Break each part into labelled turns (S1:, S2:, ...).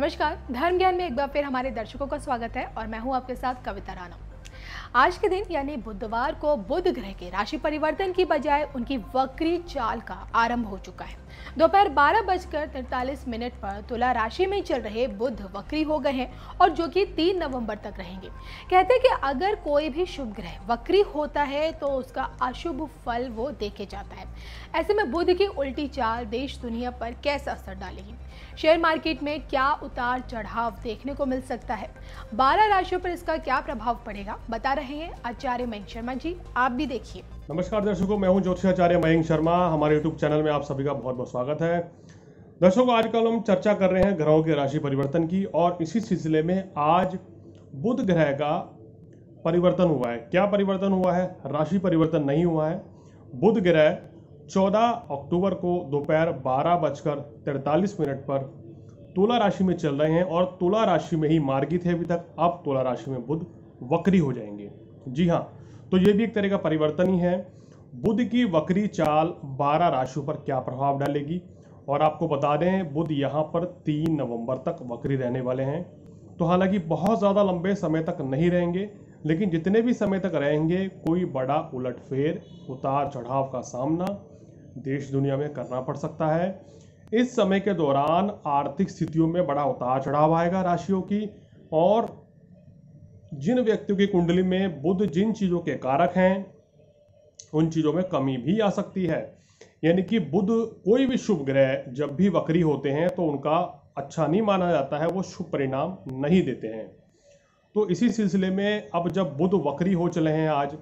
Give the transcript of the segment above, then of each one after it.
S1: नमस्कार धर्म ज्ञान में एक बार फिर हमारे दर्शकों का स्वागत है और मैं हूं आपके साथ कविता राना आज के दिन यानी बुधवार को बुध ग्रह के राशि परिवर्तन की बजाय उनकी वक्री चाल का आरंभ हो चुका है दोपहर बारह बजकर तिरतालीस मिनट पर तुला राशि में चल रहे बुध वक्री हो गए हैं और जो कि तीन नवंबर तक रहेंगे कहते हैं कि अगर कोई भी शुभ ग्रह वक्री होता है तो उसका अशुभ फल वो देखे जाता है ऐसे में बुध की उल्टी चाल देश दुनिया पर कैसा असर डालेगी शेयर मार्केट में क्या उतार चढ़ाव देखने को मिल सकता है बारह राशियों पर इसका क्या प्रभाव पड़ेगा बता रहे हैं आचार्य महेश शर्मा जी आप भी देखिए नमस्कार दर्शकों मैं हूं ज्योतिषाचार्य मयंक शर्मा हमारे यूट्यूब चैनल में आप सभी का बहुत बहुत स्वागत है दर्शकों आजकल हम चर्चा कर रहे हैं ग्रहों के राशि परिवर्तन की और इसी सिलसिले में आज बुध ग्रह का परिवर्तन हुआ है क्या परिवर्तन हुआ है राशि परिवर्तन नहीं हुआ है बुध ग्रह 14 अक्टूबर को दोपहर बारह बजकर तैंतालीस मिनट पर तुला राशि में चल रहे हैं और तुला राशि में ही मार्गी थे अभी तक अब तुला राशि में बुध वक्री हो जाएंगे जी हाँ तो ये भी एक तरह का परिवर्तन ही है बुध की वक्री चाल 12 राशियों पर क्या प्रभाव डालेगी और आपको बता दें बुध यहाँ पर 3 नवंबर तक वक्री रहने वाले हैं तो हालांकि बहुत ज़्यादा लंबे समय तक नहीं रहेंगे लेकिन जितने भी समय तक रहेंगे कोई बड़ा उलटफेर उतार चढ़ाव का सामना देश दुनिया में करना पड़ सकता है इस समय के दौरान आर्थिक स्थितियों में बड़ा उतार चढ़ाव आएगा राशियों की और जिन व्यक्तियों की कुंडली में बुद्ध जिन चीज़ों के कारक हैं उन चीज़ों में कमी भी आ सकती है यानी कि बुद्ध कोई भी शुभ ग्रह जब भी वक्री होते हैं तो उनका अच्छा नहीं माना जाता है वो शुभ परिणाम नहीं देते हैं तो इसी सिलसिले में अब जब बुध वक्री हो चले हैं आज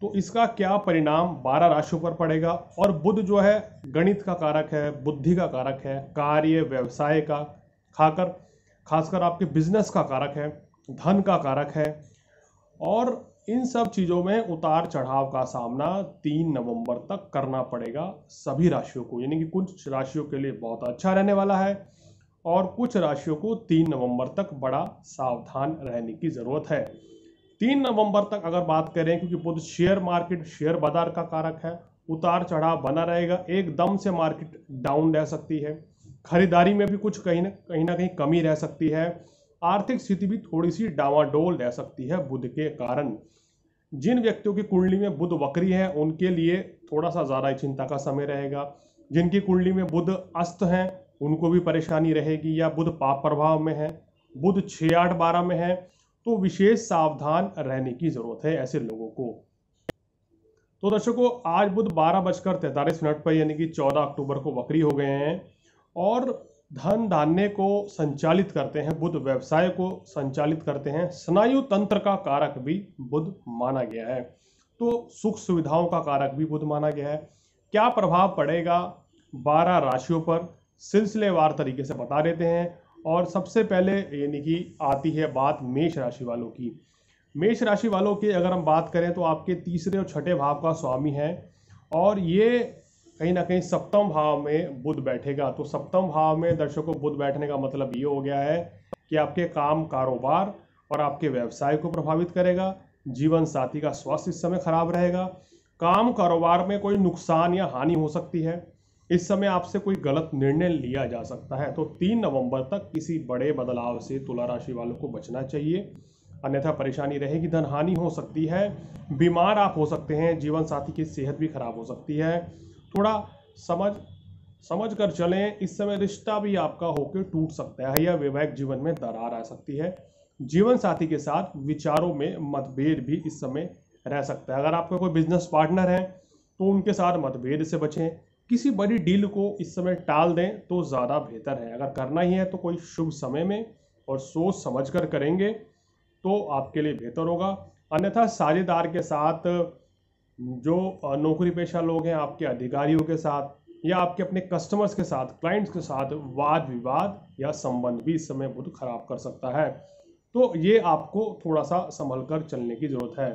S1: तो इसका क्या परिणाम बारह राशियों पर पड़ेगा और बुध जो है गणित का कारक है बुद्धि का कारक है कार्य व्यवसाय का खाकर खासकर आपके बिजनेस का कारक है धन का कारक है और इन सब चीज़ों में उतार चढ़ाव का सामना तीन नवंबर तक करना पड़ेगा सभी राशियों को यानी कि कुछ राशियों के लिए बहुत अच्छा रहने वाला है और कुछ राशियों को तीन नवंबर तक बड़ा सावधान रहने की ज़रूरत है तीन नवंबर तक अगर बात करें क्योंकि बुद्ध शेयर मार्केट शेयर बाजार का कारक है उतार चढ़ाव बना रहेगा एकदम से मार्केट डाउन रह सकती है खरीदारी में भी कुछ कहीं ना कहीं ना कहीं कमी रह सकती है आर्थिक स्थिति भी थोड़ी सी डावाडोल रह सकती है बुध के कारण जिन व्यक्तियों की कुंडली में बुध वक्री है उनके लिए थोड़ा सा ज़्यादा चिंता का समय रहेगा जिनकी कुंडली में बुध अस्त हैं उनको भी परेशानी रहेगी या बुध पाप प्रभाव में है बुध छः आठ बारह में है तो विशेष सावधान रहने की ज़रूरत है ऐसे लोगों को तो दर्शकों आज बुध बारह बजकर तैंतालीस मिनट पर यानी कि चौदह अक्टूबर को वक्री हो गए हैं और धन धान्य को संचालित करते हैं बुद्ध व्यवसाय को संचालित करते हैं स्नायु तंत्र का कारक भी बुद्ध माना गया है तो सुख सुविधाओं का कारक भी बुद्ध माना गया है क्या प्रभाव पड़ेगा बारह राशियों पर सिलसिलेवार तरीके से बता देते हैं और सबसे पहले यानी कि आती है बात मेष राशि वालों की मेष राशि वालों की अगर हम बात करें तो आपके तीसरे और छठे भाव का स्वामी है और ये कहीं ना कहीं सप्तम भाव में बुध बैठेगा तो सप्तम भाव में दर्शकों बुध बैठने का मतलब ये हो गया है कि आपके काम कारोबार और आपके व्यवसाय को प्रभावित करेगा जीवन साथी का स्वास्थ्य इस समय खराब रहेगा काम कारोबार में कोई नुकसान या हानि हो सकती है इस समय आपसे कोई गलत निर्णय लिया जा सकता है तो तीन नवंबर तक किसी बड़े बदलाव से तुला राशि वालों को बचना चाहिए अन्यथा परेशानी रहेगी धन हानि हो सकती है बीमार आप हो सकते हैं जीवन साथी की सेहत भी खराब हो सकती है थोड़ा समझ समझ कर चलें इस समय रिश्ता भी आपका होकर टूट सकता है या वैवाहिक जीवन में दरार आ सकती है जीवन साथी के साथ विचारों में मतभेद भी इस समय रह सकता है अगर आपका कोई बिजनेस पार्टनर है तो उनके साथ मतभेद से बचें किसी बड़ी डील को इस समय टाल दें तो ज़्यादा बेहतर है अगर करना ही है तो कोई शुभ समय में और सोच समझ कर करेंगे तो आपके लिए बेहतर होगा अन्यथा साझेदार के साथ जो नौकरी पेशा लोग हैं आपके अधिकारियों के साथ या आपके अपने कस्टमर्स के साथ क्लाइंट्स के साथ वाद विवाद या संबंध भी इस समय बहुत खराब कर सकता है तो ये आपको थोड़ा सा संभल कर चलने की जरूरत है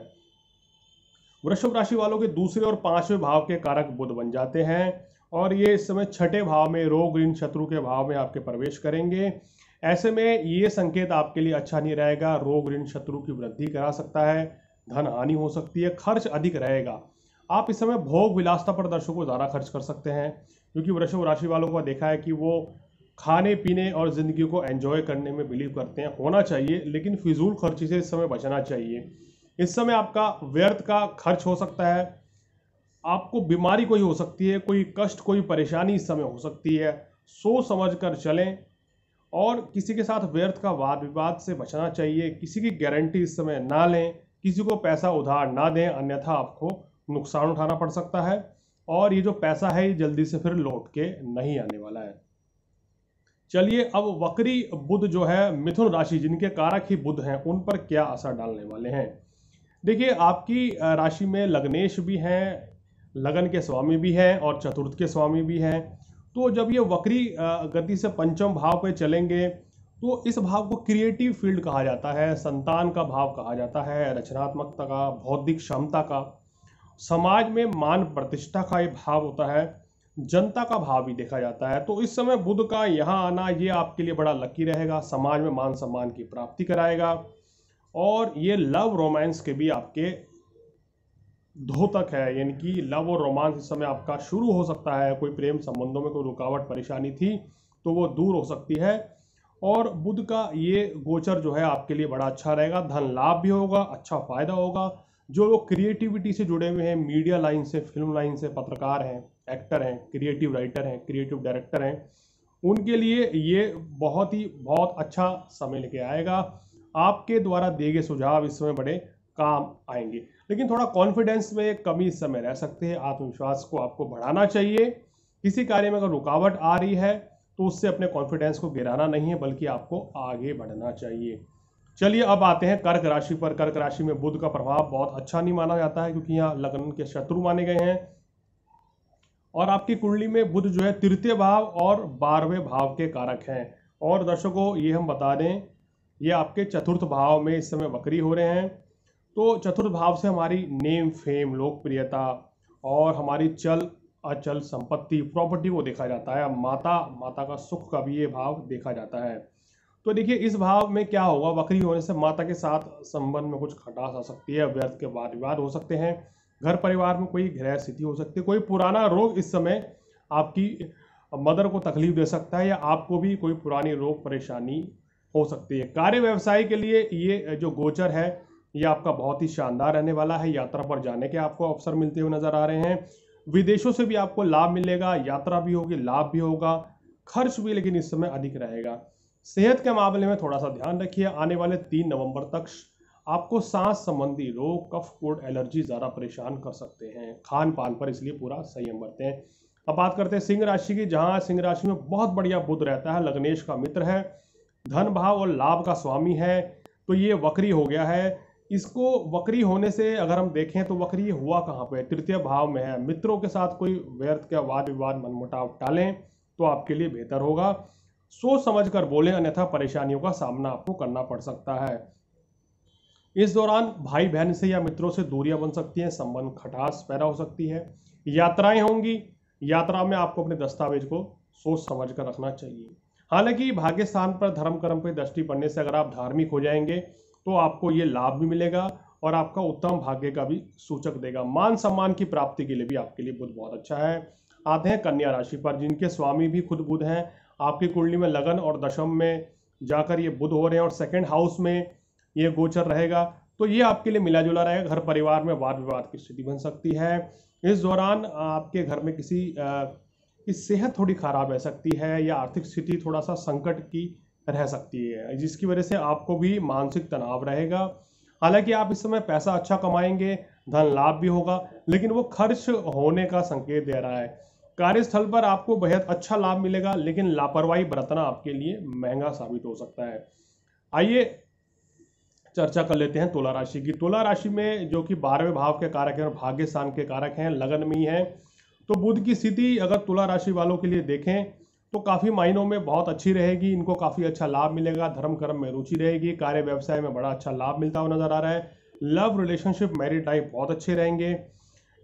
S1: वृषभ राशि वालों के दूसरे और पांचवें भाव के कारक बुध बन जाते हैं और ये इस समय छठे भाव में रोग ऋण शत्रु के भाव में आपके प्रवेश करेंगे ऐसे में ये संकेत आपके लिए अच्छा नहीं रहेगा रोग ऋण शत्रु की वृद्धि करा सकता है धन हानि हो सकती है खर्च अधिक रहेगा आप इस समय भोग विलासता पर दर्शकों को ज़्यादा खर्च कर सकते हैं क्योंकि वृषभ राशि वालों को देखा है कि वो खाने पीने और ज़िंदगी को एंजॉय करने में बिलीव करते हैं होना चाहिए लेकिन फिजूल खर्ची से इस समय बचना चाहिए इस समय आपका व्यर्थ का खर्च हो सकता है आपको बीमारी कोई हो सकती है कोई कष्ट कोई परेशानी इस समय हो सकती है सोच समझ कर चलें और किसी के साथ व्यर्थ का वाद विवाद से बचना चाहिए किसी की गारंटी इस समय ना लें किसी को पैसा उधार ना दें अन्यथा आपको नुकसान उठाना पड़ सकता है और ये जो पैसा है ये जल्दी से फिर लौट के नहीं आने वाला है चलिए अब वक्री बुद्ध जो है मिथुन राशि जिनके कारक ही बुद्ध हैं उन पर क्या असर डालने वाले हैं देखिए आपकी राशि में लग्नेश भी हैं लगन के स्वामी भी हैं और चतुर्थ के स्वामी भी हैं तो जब ये वक्री गति से पंचम भाव पे चलेंगे तो इस भाव को क्रिएटिव फील्ड कहा जाता है संतान का भाव कहा जाता है रचनात्मकता का बौद्धिक क्षमता का समाज में मान प्रतिष्ठा का ये भाव होता है जनता का भाव भी देखा जाता है तो इस समय बुद्ध का यहाँ आना ये आपके लिए बड़ा लकी रहेगा समाज में मान सम्मान की प्राप्ति कराएगा और ये लव रोमांस के भी आपके धोतक है यानी कि लव और रोमांस इस समय आपका शुरू हो सकता है कोई प्रेम संबंधों में कोई रुकावट परेशानी थी तो वो दूर हो सकती है और बुध का ये गोचर जो है आपके लिए बड़ा अच्छा रहेगा धन लाभ भी होगा अच्छा फायदा होगा जो लोग क्रिएटिविटी से जुड़े हुए हैं मीडिया लाइन से फिल्म लाइन से पत्रकार हैं एक्टर हैं क्रिएटिव राइटर हैं क्रिएटिव डायरेक्टर हैं उनके लिए ये बहुत ही बहुत अच्छा समय लेके आएगा आपके द्वारा दिए गए सुझाव इस समय बड़े काम आएंगे लेकिन थोड़ा कॉन्फिडेंस में कमी इस समय रह सकते हैं आत्मविश्वास को आपको बढ़ाना चाहिए किसी कार्य में अगर रुकावट आ रही है तो उससे अपने कॉन्फिडेंस को गिराना नहीं है बल्कि आपको आगे बढ़ना चाहिए चलिए अब आते हैं कर्क राशि पर कर्क राशि में बुद्ध का प्रभाव बहुत अच्छा नहीं माना जाता है क्योंकि यहाँ लग्न के शत्रु माने गए हैं और आपकी कुंडली में बुद्ध जो है तृतीय भाव और बारहवें भाव के कारक हैं और दर्शकों ये हम बता दें ये आपके चतुर्थ भाव में इस समय वक्री हो रहे हैं तो चतुर्थ भाव से हमारी नेम फेम लोकप्रियता और हमारी चल अचल संपत्ति प्रॉपर्टी को देखा जाता है माता माता का सुख का भी ये भाव देखा जाता है तो देखिए इस भाव में क्या होगा बकरी होने से माता के साथ संबंध में कुछ खटास आ सकती है व्यर्थ के वाद विवाद हो सकते हैं घर परिवार में कोई गृह स्थिति हो सकती है कोई पुराना रोग इस समय आपकी मदर को तकलीफ दे सकता है या आपको भी कोई पुरानी रोग परेशानी हो सकती है कार्य व्यवसाय के लिए ये जो गोचर है ये आपका बहुत ही शानदार रहने वाला है यात्रा पर जाने के आपको अवसर मिलते हुए नजर आ रहे हैं विदेशों से भी आपको लाभ मिलेगा यात्रा भी होगी लाभ भी होगा खर्च भी लेकिन इस समय अधिक रहेगा सेहत के मामले में थोड़ा सा ध्यान रखिए आने वाले तीन नवंबर तक आपको सांस संबंधी रोग कफ कोड एलर्जी ज़्यादा परेशान कर सकते हैं खान पान पर इसलिए पूरा संयम बरते हैं अब बात करते हैं सिंह राशि की जहाँ सिंह राशि में बहुत बढ़िया बुद्ध रहता है लग्नेश का मित्र है धन भाव और लाभ का स्वामी है तो ये वक्री हो गया है इसको वक्री होने से अगर हम देखें तो वक्री हुआ कहाँ पे तृतीय भाव में है मित्रों के साथ कोई व्यर्थ का वाद विवाद मनमुटाव टालें तो आपके लिए बेहतर होगा सोच समझकर बोले अन्यथा परेशानियों का सामना आपको करना पड़ सकता है इस दौरान भाई बहन से या मित्रों से दूरियां बन सकती हैं संबंध खटास पैदा हो सकती है यात्राएं होंगी यात्रा में आपको अपने दस्तावेज को सोच समझ कर रखना चाहिए हालांकि भाग्य स्थान पर धर्म कर्म पर दृष्टि पड़ने से अगर आप धार्मिक हो जाएंगे तो आपको ये लाभ भी मिलेगा और आपका उत्तम भाग्य का भी सूचक देगा मान सम्मान की प्राप्ति के लिए भी आपके लिए बुध बहुत अच्छा है आते हैं कन्या राशि पर जिनके स्वामी भी खुद बुध हैं आपकी कुंडली में लगन और दशम में जाकर ये बुध हो रहे हैं और सेकेंड हाउस में ये गोचर रहेगा तो ये आपके लिए मिला जुला रहेगा घर परिवार में वाद विवाद की स्थिति बन सकती है इस दौरान आपके घर में किसी आ, की सेहत थोड़ी खराब रह सकती है या आर्थिक स्थिति थोड़ा सा संकट की रह सकती है जिसकी वजह से आपको भी मानसिक तनाव रहेगा हालांकि आप इस समय पैसा अच्छा कमाएंगे धन लाभ भी होगा लेकिन वो खर्च होने का संकेत दे रहा है कार्यस्थल पर आपको बेहद अच्छा लाभ मिलेगा लेकिन लापरवाही बरतना आपके लिए महंगा साबित हो सकता है आइए चर्चा कर लेते हैं तुला राशि की तुला राशि में जो कि बारहवें भाव के कारक हैं और भाग्य स्थान के कारक हैं लगन में ही हैं तो बुद्ध की स्थिति अगर तुला राशि वालों के लिए देखें तो काफ़ी मायनों में बहुत अच्छी रहेगी इनको काफ़ी अच्छा लाभ मिलेगा धर्म कर्म में रुचि रहेगी कार्य व्यवसाय में बड़ा अच्छा लाभ मिलता हुआ नजर आ रहा है लव रिलेशनशिप मैरिड लाइफ बहुत अच्छे रहेंगे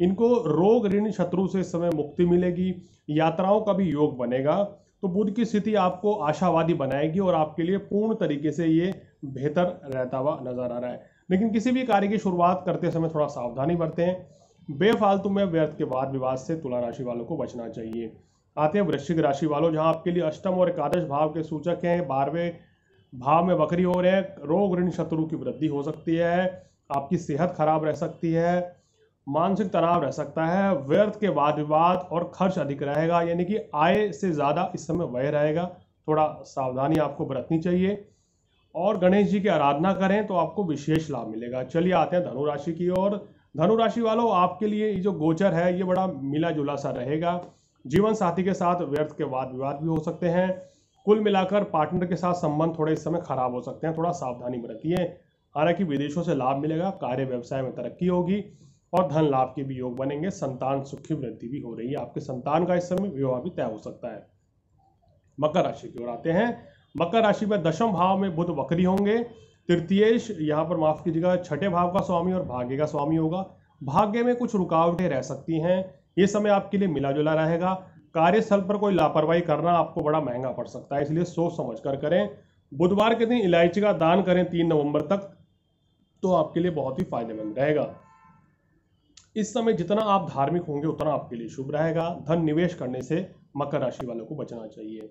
S1: इनको रोग ऋण शत्रु से इस समय मुक्ति मिलेगी यात्राओं का भी योग बनेगा तो बुध की स्थिति आपको आशावादी बनाएगी और आपके लिए पूर्ण तरीके से ये बेहतर रहता हुआ नजर आ रहा है लेकिन किसी भी कार्य की शुरुआत करते समय थोड़ा सावधानी बरतें बेफालतू में व्यर्थ के बाद विवाद से तुला राशि वालों को बचना चाहिए आते हैं वृश्चिक राशि वालों जहां आपके लिए अष्टम और एकादश भाव के सूचक हैं बारहवें भाव में वक्री हो रहे हैं रोग ऋण शत्रु की वृद्धि हो सकती है आपकी सेहत खराब रह सकती है मानसिक तनाव रह सकता है व्यर्थ के वाद विवाद और खर्च अधिक रहेगा यानी कि आय से ज़्यादा इस समय व्यय रहेगा थोड़ा सावधानी आपको बरतनी चाहिए और गणेश जी की आराधना करें तो आपको विशेष लाभ मिलेगा चलिए आते हैं धनुराशि की ओर धनुराशि वालों आपके लिए जो गोचर है ये बड़ा मिला जुला सा रहेगा जीवन साथी के साथ व्यर्थ के वाद विवाद भी हो सकते हैं कुल मिलाकर पार्टनर के साथ संबंध थोड़े इस समय खराब हो सकते हैं थोड़ा सावधानी बरती है हालांकि विदेशों से लाभ मिलेगा कार्य व्यवसाय में तरक्की होगी और धन लाभ के भी योग बनेंगे संतान सुखी वृद्धि भी हो रही है आपके संतान का इस समय विवाह भी तय हो सकता है मकर राशि की ओर आते हैं मकर राशि में दशम भाव में बुध वक्री होंगे तृतीयेश यहाँ पर माफ कीजिएगा छठे भाव का स्वामी और भाग्य का स्वामी होगा भाग्य में कुछ रुकावटें रह सकती हैं ये समय आपके लिए मिला जुला रहेगा कार्यस्थल पर कोई लापरवाही करना आपको बड़ा महंगा पड़ सकता है इसलिए सोच समझ कर करें बुधवार के दिन इलायची का दान करें तीन नवंबर तक तो आपके लिए बहुत ही फायदेमंद रहेगा इस समय जितना आप धार्मिक होंगे उतना आपके लिए शुभ रहेगा धन निवेश करने से मकर राशि वालों को बचना चाहिए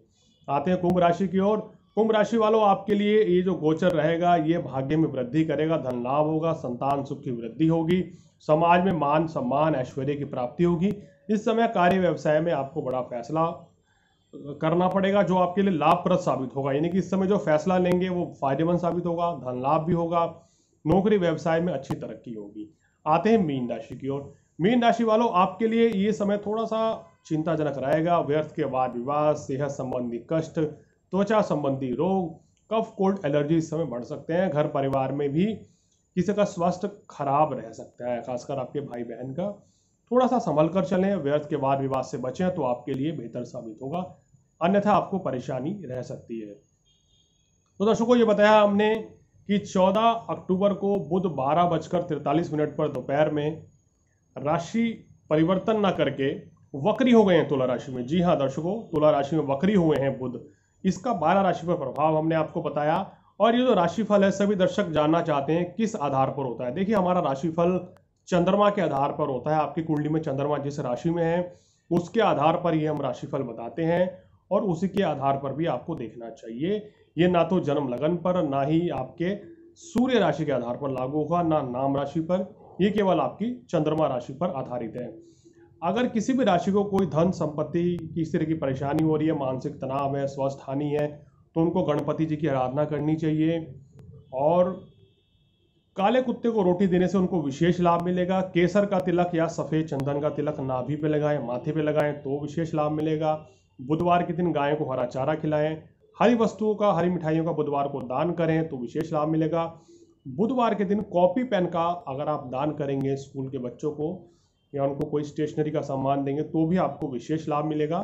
S1: आते हैं कुंभ राशि की ओर कुंभ राशि वालों आपके लिए ये जो गोचर रहेगा ये भाग्य में वृद्धि करेगा धन लाभ होगा संतान सुख की वृद्धि होगी समाज में मान सम्मान ऐश्वर्य की प्राप्ति होगी इस समय कार्य व्यवसाय में आपको बड़ा फैसला करना पड़ेगा जो आपके लिए लाभप्रद साबित होगा यानी कि इस समय जो फैसला लेंगे वो फायदेमंद साबित होगा धन लाभ भी होगा नौकरी व्यवसाय में अच्छी तरक्की होगी आते हैं मीन राशि की ओर मीन राशि वालों आपके लिए ये समय थोड़ा सा चिंताजनक रहेगा व्यर्थ के वाद विवाद सेहत संबंधी कष्ट त्वचा संबंधी रोग कफ कोल्ड एलर्जी इस समय बढ़ सकते हैं घर परिवार में भी किसी का स्वास्थ्य खराब रह सकता है खासकर आपके भाई बहन का थोड़ा सा संभल कर चलें व्यर्थ के वाद विवाद से बचें तो आपके लिए बेहतर साबित होगा अन्यथा आपको परेशानी रह सकती है तो दर्शकों ये बताया हमने कि 14 अक्टूबर को बुध बारह बजकर तिरतालीस मिनट पर दोपहर में राशि परिवर्तन न करके वक्री हो गए हैं तुला राशि में जी हाँ दर्शकों तुला राशि में वक्री हुए हैं बुध इसका बारह राशि पर प्रभाव हमने आपको बताया और ये जो राशिफल है सभी दर्शक जानना चाहते हैं किस आधार पर होता है देखिए हमारा राशिफल चंद्रमा के आधार पर होता है आपकी कुंडली में चंद्रमा जिस राशि में है उसके आधार पर ये हम राशिफल बताते हैं और उसी के आधार पर भी आपको देखना चाहिए ये ना तो जन्म लगन पर ना ही आपके सूर्य राशि के आधार पर लागू होगा ना नाम राशि पर ये केवल आपकी चंद्रमा राशि पर आधारित है अगर किसी भी राशि को कोई धन संपत्ति किस तरह की परेशानी हो रही है मानसिक तनाव है स्वस्थ हानि है तो उनको गणपति जी की आराधना करनी चाहिए और काले कुत्ते को रोटी देने से उनको विशेष लाभ मिलेगा केसर का तिलक या सफ़ेद चंदन का तिलक नाभि पे लगाएं माथे पे लगाएं तो विशेष लाभ मिलेगा बुधवार के दिन गायों को हरा चारा खिलाएं हरी वस्तुओं का हरी मिठाइयों का बुधवार को दान करें तो विशेष लाभ मिलेगा बुधवार के दिन कॉपी पेन का अगर आप दान करेंगे स्कूल के बच्चों को या उनको कोई स्टेशनरी का सामान देंगे तो भी आपको विशेष लाभ मिलेगा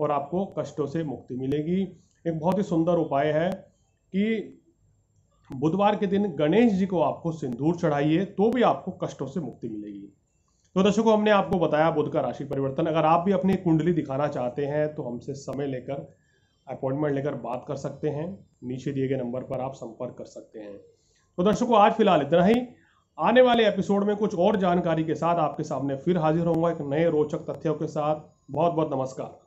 S1: और आपको कष्टों से मुक्ति मिलेगी एक बहुत ही सुंदर उपाय है कि बुधवार के दिन गणेश जी को आपको सिंदूर चढ़ाइए तो भी आपको कष्टों से मुक्ति मिलेगी तो दर्शकों हमने आपको बताया बुध का राशि परिवर्तन अगर आप भी अपनी कुंडली दिखाना चाहते हैं तो हमसे समय लेकर अपॉइंटमेंट लेकर बात कर सकते हैं नीचे दिए गए नंबर पर आप संपर्क कर सकते हैं तो दर्शकों आज फिलहाल इतना ही आने वाले एपिसोड में कुछ और जानकारी के साथ आपके सामने फिर हाजिर होऊंगा एक नए रोचक तथ्यों के साथ बहुत बहुत नमस्कार